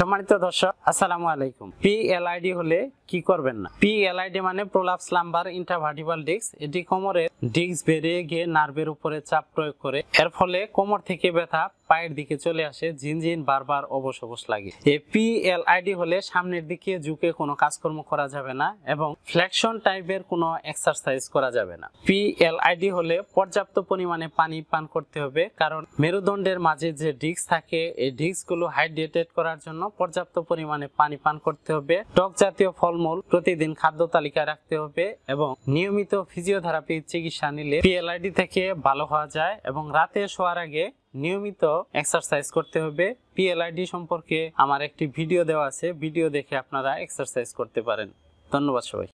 সম্মানিত দর্শক আসসালামু আলাইকুম পি এলআইডি হলে কি করবেন না পি এলআইডি মানে প্রোলাপস লাম্বার ইন্টারভার্টিবাল ডিস্ক এটি কোমরের ডিস্ক বেরিয়ে গিয়ে নার্ভের উপরে চাপ প্রয়োগ করে এর ফলে কোমর থেকে ব্যথা পায়ের দিকে চলে আসে ঝিনঝিন বারবার অবশ অবশ লাগে এ পিএলআইডি হলে সামনের দিকে ঝুঁকে কোনো কাজকর্ম করা যাবে না এবং ফ্লেকশন টাইপের কোনো এক্সারসাইজ করা যাবে না পিএলআইডি হলে পর্যাপ্ত পরিমাণে পানি পান করতে হবে কারণ মেরুদণ্ডের মাঝে যে ডিস্ক থাকে এই ডিস্কগুলো হাইড্রেটেড করার জন্য পর্যাপ্ত পরিমাণে পানি পান করতে হবে টক জাতীয় ফলমূল প্রতিদিন খাদ্য তালিকায় রাখতে হবে এবং নিয়মিত ফিজিওথেরাপি চিকিৎসা নিলে পিএলআইডি থেকে ভালো হওয়া যায় এবং রাতে শোয়ার আগে নিয়মিত এক্সারসাইজ করতে হবে পিএলআইডি সম্পর্কে আমার একটি ভিডিও দেওয়া আছে ভিডিও দেখে আপনারা এক্সারসাইজ করতে পারেন ধন্যবাদ সবাই